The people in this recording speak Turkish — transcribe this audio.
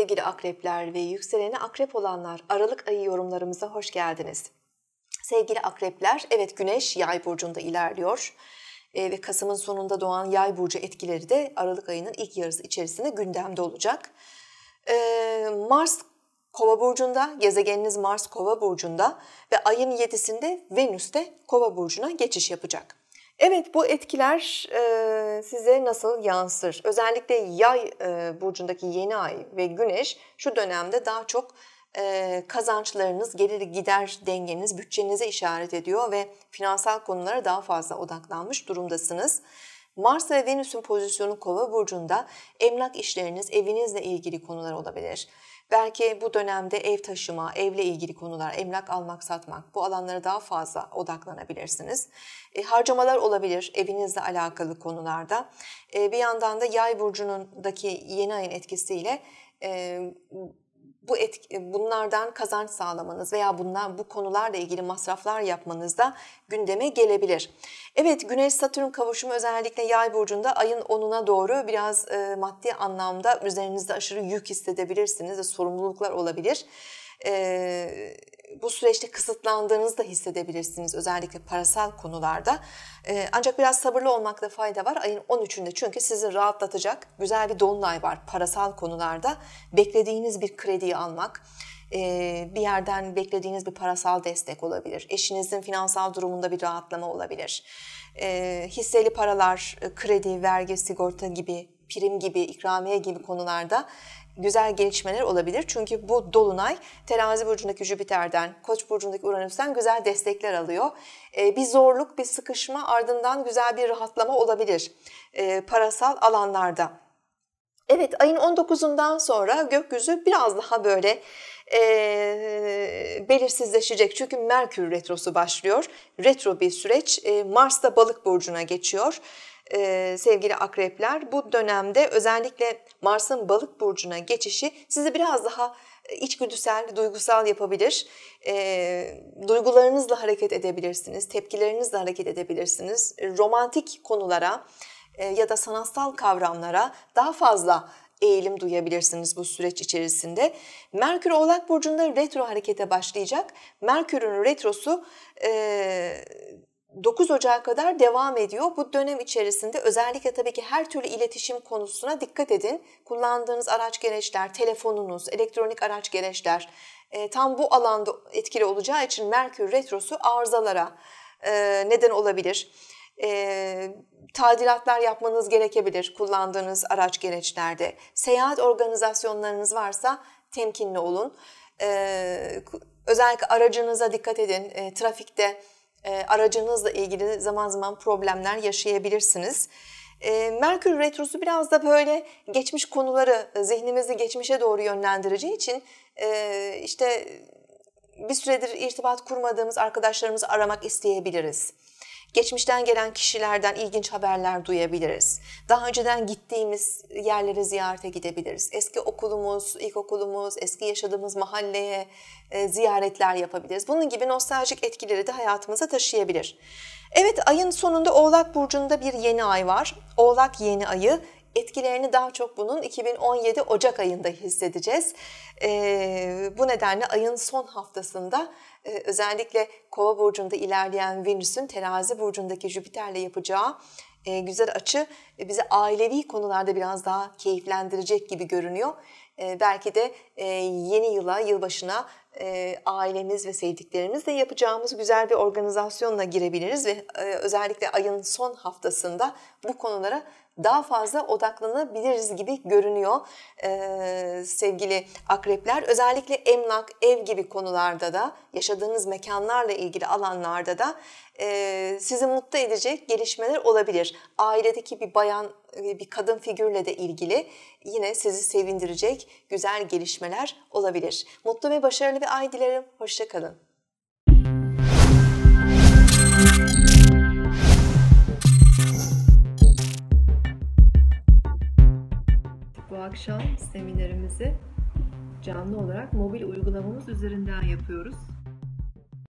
sevgili akrepler ve yükseleni akrep olanlar Aralık ayı yorumlarımıza hoş geldiniz. Sevgili akrepler, evet güneş yay burcunda ilerliyor e, ve Kasım'ın sonunda doğan yay burcu etkileri de Aralık ayının ilk yarısı içerisinde gündemde olacak. E, Mars Kova burcunda, gezegeniniz Mars Kova burcunda ve ayın 7'sinde Venüs de Kova burcuna geçiş yapacak. Evet bu etkiler e, e, size nasıl yansır? Özellikle yay e, burcundaki yeni ay ve güneş şu dönemde daha çok e, kazançlarınız, gelir gider dengeniz, bütçenize işaret ediyor ve finansal konulara daha fazla odaklanmış durumdasınız. Mars ve Venüs'ün pozisyonu Kova burcunda emlak işleriniz, evinizle ilgili konular olabilir. Belki bu dönemde ev taşıma, evle ilgili konular, emlak almak, satmak bu alanlara daha fazla odaklanabilirsiniz. E, harcamalar olabilir evinizle alakalı konularda. E, bir yandan da yay burcunundaki yeni ayın etkisiyle e, bu etki, e, bunlardan kazanç sağlamanız veya bunlar bu konularla ilgili masraflar yapmanız da gündeme gelebilir. Evet Güneş Satürn kavuşumu özellikle Yay burcunda ayın 10'una doğru biraz e, maddi anlamda üzerinizde aşırı yük hissedebilirsiniz ve sorumluluklar olabilir. E, bu süreçte kısıtlandığınızı da hissedebilirsiniz özellikle parasal konularda. Ee, ancak biraz sabırlı olmakta fayda var ayın 13'ünde çünkü sizi rahatlatacak güzel bir dolunay var parasal konularda. Beklediğiniz bir krediyi almak, ee, bir yerden beklediğiniz bir parasal destek olabilir. Eşinizin finansal durumunda bir rahatlama olabilir. Ee, hisseli paralar, e, kredi, vergi, sigorta gibi, prim gibi, ikramiye gibi konularda güzel gelişmeler olabilir. Çünkü bu dolunay terazi burcundaki Jüpiter'den, koç burcundaki Uranüs'ten güzel destekler alıyor. E, bir zorluk, bir sıkışma ardından güzel bir rahatlama olabilir e, parasal alanlarda. Evet ayın 19'undan sonra gökyüzü biraz daha böyle e, belirsizleşecek. Çünkü Merkür retrosu başlıyor. Retro bir süreç. E, Mars da balık burcuna geçiyor e, sevgili akrepler bu dönemde özellikle Mars'ın balık burcuna geçişi sizi biraz daha içgüdüsel, duygusal yapabilir. E, duygularınızla hareket edebilirsiniz, tepkilerinizle hareket edebilirsiniz. romantik konulara e, ya da sanatsal kavramlara daha fazla eğilim duyabilirsiniz bu süreç içerisinde. Merkür Oğlak Burcu'nda retro harekete başlayacak. Merkür'ün retrosu e, 9 Ocağı kadar devam ediyor. Bu dönem içerisinde özellikle tabii ki her türlü iletişim konusuna dikkat edin. Kullandığınız araç gereçler, telefonunuz, elektronik araç gereçler e, tam bu alanda etkili olacağı için Merkür Retrosu arızalara e, neden olabilir. E, tadilatlar yapmanız gerekebilir kullandığınız araç gereçlerde. Seyahat organizasyonlarınız varsa temkinli olun. E, özellikle aracınıza dikkat edin. E, trafikte trafikte e, aracınızla ilgili zaman zaman problemler yaşayabilirsiniz. E, Merkür Retrosu biraz da böyle geçmiş konuları e, zihnimizi geçmişe doğru yönlendireceği için işte bir süredir irtibat kurmadığımız arkadaşlarımızı aramak isteyebiliriz. Geçmişten gelen kişilerden ilginç haberler duyabiliriz. Daha önceden gittiğimiz yerlere ziyarete gidebiliriz. Eski okulumuz, ilkokulumuz, eski yaşadığımız mahalleye e, ziyaretler yapabiliriz. Bunun gibi nostaljik etkileri de hayatımıza taşıyabilir. Evet ayın sonunda Oğlak Burcu'nda bir yeni ay var. Oğlak yeni ayı Etkilerini daha çok bunun 2017 Ocak ayında hissedeceğiz. E, bu nedenle ayın son haftasında e, özellikle Kova burcunda ilerleyen Venüs'ün Terazi burcundaki Jüpiter'le yapacağı e, güzel açı e, bizi ailevi konularda biraz daha keyiflendirecek gibi görünüyor. E, belki de e, yeni yıla, yılbaşına e, ailemiz ve sevdiklerimizle yapacağımız güzel bir organizasyonla girebiliriz ve e, özellikle ayın son haftasında bu konulara daha fazla odaklanabiliriz gibi görünüyor ee, sevgili akrepler. Özellikle emlak, ev gibi konularda da yaşadığınız mekanlarla ilgili alanlarda da e, sizi mutlu edecek gelişmeler olabilir. Ailedeki bir bayan, e, bir kadın figürle de ilgili yine sizi sevindirecek güzel gelişmeler gelişmeler olabilir. Mutlu ve başarılı bir ay dilerim. Hoşçakalın. Bu akşam seminerimizi canlı olarak mobil uygulamamız üzerinden yapıyoruz.